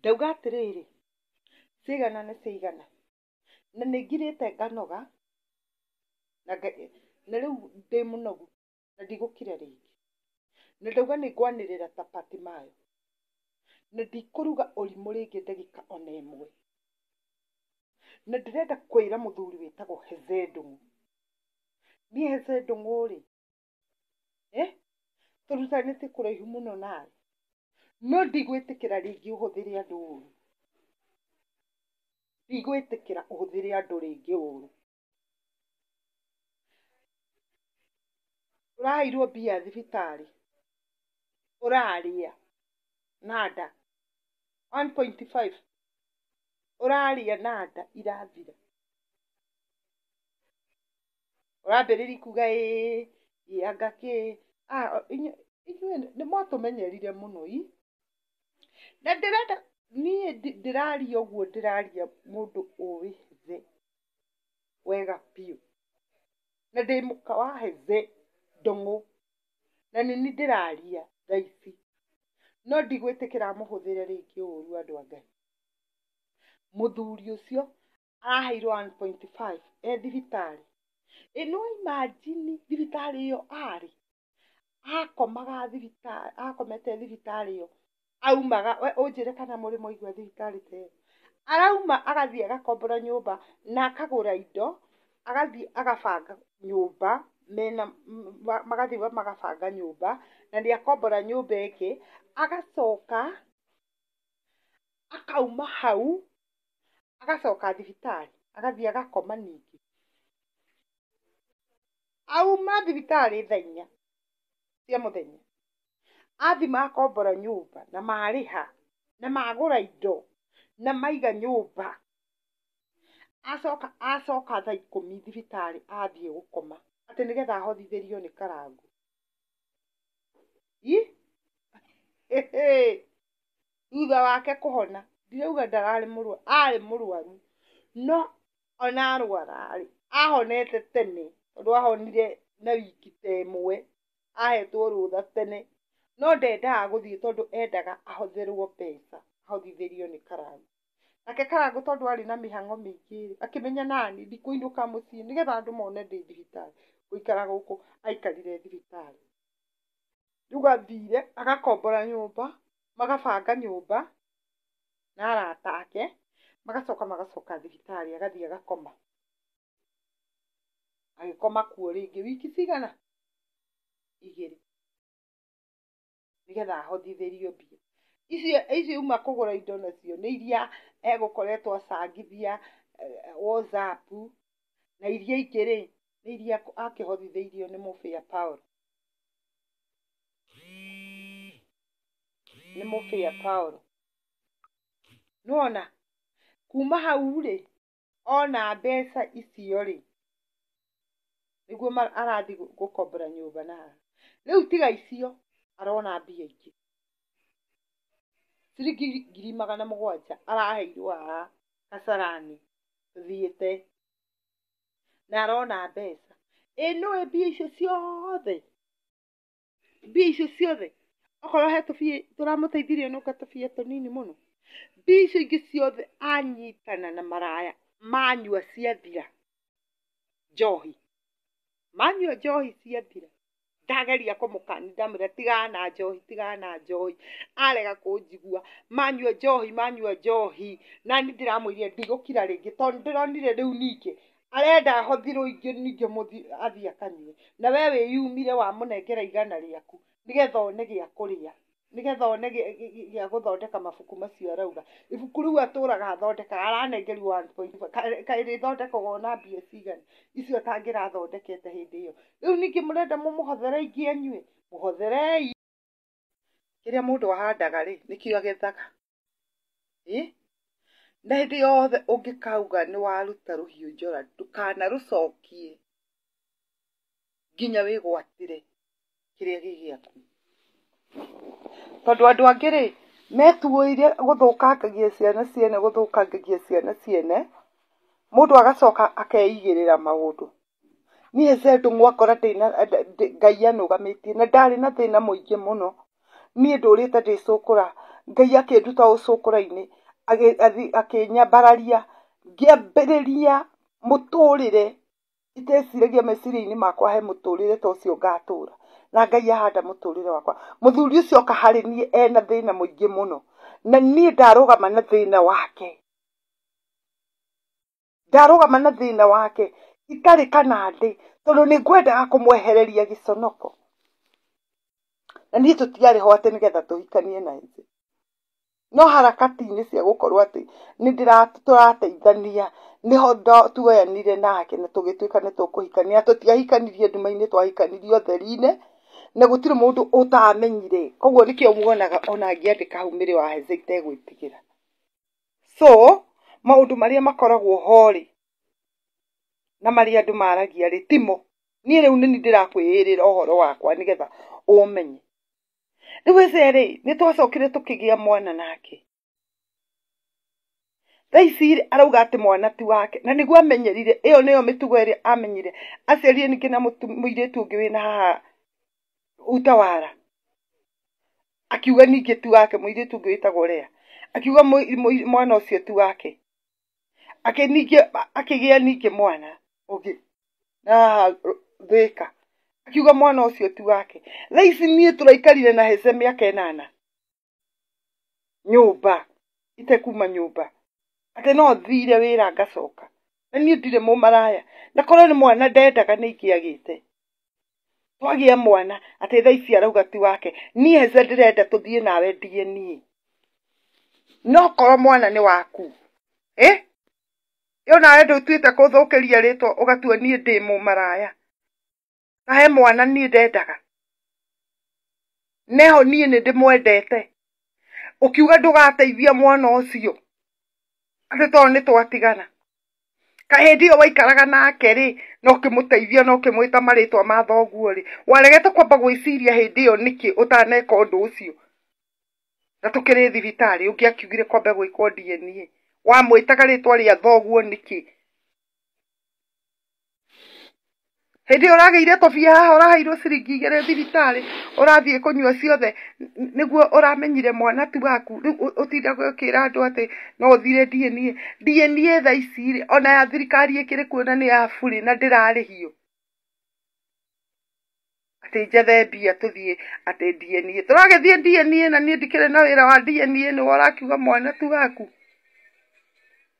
Ndauga atĩrĩrĩ, ciaigana nĩ ciaigana, na nĩngirĩte nganoga, na rĩu ndĩ mũnogu na ndigũkira rĩngĩ. Na ndauga nĩngwanĩrĩra chapati mayo, na ndikũruga ũrimũ rĩngĩ ndagĩka ona ĩmwe. Na ndĩrenda kwĩra mũthuri wĩtagwo Herze Ndung'u, niĩ Herze Ndung'u-rĩ, eh? tũritanĩtie kũraihu mũno nawe, No ndigwĩtĩkĩra rĩngĩ ũhũthĩre andũ ũru. Ndigwĩtĩkĩra ũhũthĩre andũ rĩngĩ ũru. Ũraheirwo mbia thibitarĩ, ũrarĩa na nda one point five, ũrarĩa na nda irathira. Ũrambĩrĩria kuuga ĩĩ ĩ anga kĩ, ah, inyuĩ nĩ mwatũmenyerire mũno ii na ndĩrenda niĩ ndĩraria må ndå å ä hithe wega biå na ndä ndĩ mũka wa hithe ndũng'ũ na kä ra må hå thä re rä ngä rĩngĩ ru andå a Ngai. må thuri å cio araheirwo e thibitarä Ĩ no imagine thibitarĩ ĩyo arĩ akomaga thibitarĩ akomete thibitarĩ ĩyo aumaga ũnjĩre kana mũrĩ mwaigua thibitarĩ ta ĩyo arauma agathiĩ agakombora nyũmba na akagũra indo agathiĩ agabanga nyũmba mena magathiĩ magabanga nyũmba na akombora nyũmba ĩngĩ agacoka akauma hau agacoka thibitarĩ agathiĩ agakoma ningĩ auma thibitarĩ thaa inya cia mũthenya athi makombora nyũmba na marĩha na magũra indo na maiga nyũmba acoka acoka thaa ikũmi thibitarĩ athiĩ gũkoma atĩ nĩgetha ahothithĩrio nĩ Karangũ i thutha wake kũhona ndirauga ndararĩ mũrwaru arĩ mũrwaru no ona arwara ahonete tene tondå ahonire na wiki ta mwe ahetwo rå tha tene no ndendaga gũthiĩ tondũ endaga ahũthĩrwo mbeca ahũthithĩrio nĩ Karangũ. Nake Karangũ tondũ arĩ na mĩhang'o mĩingĩ akĩmenya nani ndikũinũka mũciĩ nĩgetha andũ mone ndĩ thibitarĩ ngũikara gũkũ aikarire thibitarĩ. Rĩu athire agakombora nyũmba, magabanga nyũmba na arata ake, magacoka magacoka thibitarĩ agathiĩ agakoma. Agĩkoma kuo rĩngĩ wiki cigana? Igĩrĩ nĩgetha ahũthithĩrio mbia. Icio icio uma kũgũra indo nacio nĩ iria egũkoretwo acangithia eh, Whatsapp, na iria ingĩ rĩ, nĩ iria akĩhotithĩirio nĩ mũbĩa Paul nĩ mũbĩa Paul. Nĩwona, kuma hau rĩ, ona mbeca icio rĩ, nĩguo arathiĩ gũkombora nyũmba na rĩu tiga icio arona mbia ingä ciringi ngiri magana mũgwanja araheirwo haha kacarani tũthiĩte na arona mbeca ä mbia icio ciothe mbia icio ciothe okorwo he tũbia tũramũteithirie tå tũbia tũnini mũno mbia icio ingĩ ciothe anyitana na maraya manyua ciathira njohi manyua njohi ciathira ndageria kũmũkani ndamwĩra tigana njohi tigana njohi arega kũnjigua manyua njohi manyua njohi na ni ndiramwĩrire ndigũkira rĩngĩ tondũ ndĩronire rĩu ningĩ arenda hothirwo ingĩ ningĩ athiĩ akanyue na we wĩyumire wamũnengera igana rĩaku nĩgetha one gĩa kũrĩa nĩgetha one gĩa gũthondeka mabuku macio arauga ibuku rĩu atũraga athondekaga aranengerirwo one point rĩthondekagwo na mbia cigana icio atangĩrathondekete hĩndĩ ĩyo rĩu ningĩ mũrenda mũmũhothere aingĩ anyue mũhotherei kĩrĩa mũndũ ahandaga rĩ nĩkĩo agethaga ĩ na hĩndĩ yothe ũngĩkauga nĩ waruta rũhiũ njora ndũkanarũcokie nginya wĩgwatĩre kĩrĩa gĩ gĩaku tondũ andũ angĩ rĩ metuĩire gũthũkangagia ciana ciene gũthũkangagia ciana ciene mũndũ agacoka akeigĩrĩra maũndũ niĩ zedũ mwakora ndĩna ngai anũgamĩtie na ndarĩ na thĩna mũingĩ mũno niĩ ndũrĩte ndĩ cũkũra ngai akĩnduta ria inĩ akĩnyambararia ngĩambĩrĩria mũtũrĩre iteciragia meciria-inĩ makwa he mũtũrĩre ta ũcio ngatũra na ngai ahanda mũtũrĩre wakwa mũthuri ũcio oka harĩ niĩ ena thĩna mũingĩ mũno na niĩ ndarũgama na thĩna wake ndarũgama na thĩna wake itarĩ kana ndĩ tondũ nĩ ngwendaga kũmwehereria gĩconoko na niĩ tũtiarĩ ho atĩ nĩgetha tũhikanie na ithe no harakati-inĩ cia gũkorwo atĩ nĩ tũrateithania nĩho tuoyanire nake na tũgĩtuĩka nĩ tũkũhikania tũtiahikanirie nduma-inĩ twahikanirie ũtheri-inĩ na gũtirĩ mũndũ ũtaamenyire koguo nĩkĩo muonaga ona angĩandĩka hau mĩrĩ wa Ahazia itegwĩtigĩra so maũndũ marĩa makoragwo ho rĩ na marĩa andũ maragia rĩ timo niĩ rĩu nĩni ndĩrakwĩĩrĩra ũhoro wakwa nĩgetha ũmenye rĩu Ezea rĩ nĩtwacokire tũkĩgĩa mwana nake thaa ici arauga atĩ mwana ti wake na nĩguo amenyerire ĩyo nĩyo mĩtugo ĩrĩa amenyire aciarire ningĩ na mũirĩtu ũngĩ wĩna haha utawara akiuga ningĩ tu wake mũirĩtu ũngĩ wĩtagwo Lea akiuga mwana cio tu wake akĩgĩa ningĩ mwana ũngĩ na haha ka akiuga mwana cio tu wake thaa ici tå raikarire na Hece mĩaka ĩnana nyũmba itekuma mba atä no thire ra ngacoka na niĩ ndirĩ maraya na korwo nĩ mwana ndendaga agä te twagia mwana atä tha ici arauga ti wake niĩ hece tå thiä nawe ndiĩ niä no korwo mwana nä waku thå kä ria rä two å gatua niä ndä må maraya kahe mwana niä ndendaga neho mwendete å kiuga ndå gateithia mwana cio atä tondũ nä twatigana hĩndĩ iyo waikaraga nake rĩ na ũkĩmũteithia na ũkĩmwĩta marĩtwa ma thoguo rĩ waregete kwamba gwĩciria hĩndĩ ĩyo nĩkĩ ũtaneka ũndũ ũcio na tũkĩrĩ thibitarĩ ũngĩ akiugire kwambe gwĩkwo DNA Wamwitaga rĩtwa rĩa thoguo nĩkĩ hindi ä rageire kobia haha å raheirwo ciringi igä thibitarä å rathiä kå nyua ciothe niguo å ramenyire mwana ti waku rä u å tindagwo å kä ra andå atä no å thire dna dna tha icirä ona ya thirikari ä kä rä kuona nä ya burä na ndä rarä hio atä njethe mbia tå thiä atä dna tå ragä thiä dna na ni ndikä rä na wä ra wa dna nä wo rakiuga mwana ti waku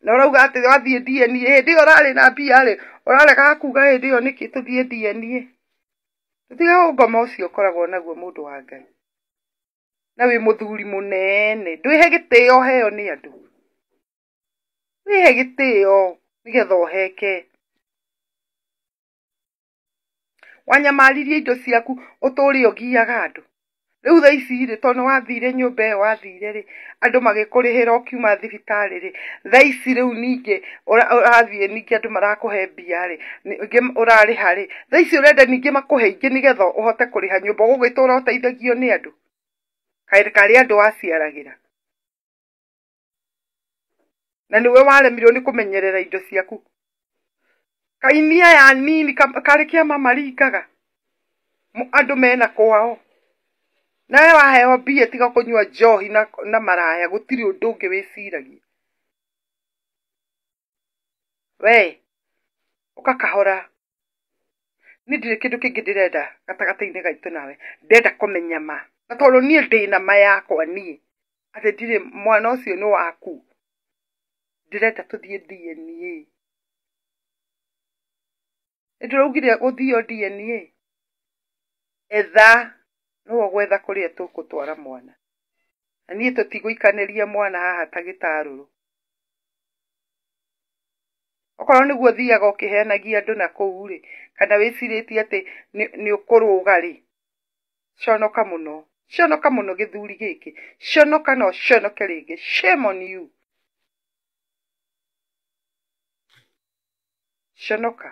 na å rauga atä wathiä dna hä ndä ä yo rarä na mbia rä ũrarega kuga hĩndĩ ĩyo nĩkĩ tũthiĩ DNA tũtige ũngoma ũcio ũkoragwo naguo mũndũ wa Ngai na wĩ mũthuri mũnene ndwĩhe he ũheo nĩ andũ wĩhe gĩtĩo nĩgetha ũheke wanyamaririe indo ciaku uturi ũgiaga andu rä tha ici rä tondå nä wathire nyå ä wathire rä andå magä kå rä hä ra å kiuma thibitarä rä tha ici rä u ningä rathiä ningä andå marakå he mbia rä å rarä ha rä tha ici å renda ningä makå he ingä nä getha å hote kå rä ha nyå mba gå gä tå ra å teithagio nä andå karä andå waciaragä ra na nä we waremirwo nä kå menyerera indo ciaku kainia ya nini karä kä a mamaringaga andå mena kwao na we waheo mbia tiga kunyua njohi na, na maraya gutiri undu ungi wiciragia we uka kahora ni ndirä kä ndå kä ngä ndä renda gatagatä-inä gaitå nawe ndenda kå menya ma na tondå niä ndä na ma yakwa niä atä ndirä mwana å cio nä waku ndä renda tå thiä dna nä ndå raugire gå thiä dna etha nĩwe ũgwetha kũrĩa tũkũtwara mwana. Na niĩ tũtigũikanĩria mwana haha ta gĩtarũrũ. Okorwo nĩguo ũthiaga ũkĩheanagia andũ nakũu rĩ, kana wĩcirĩtie atĩ nĩ ũkũrũga-rĩ, conoka mũno, conoka mũno gĩthuri gĩkĩ, conoka na ũconoke rĩngĩ, shame on you. Conoka.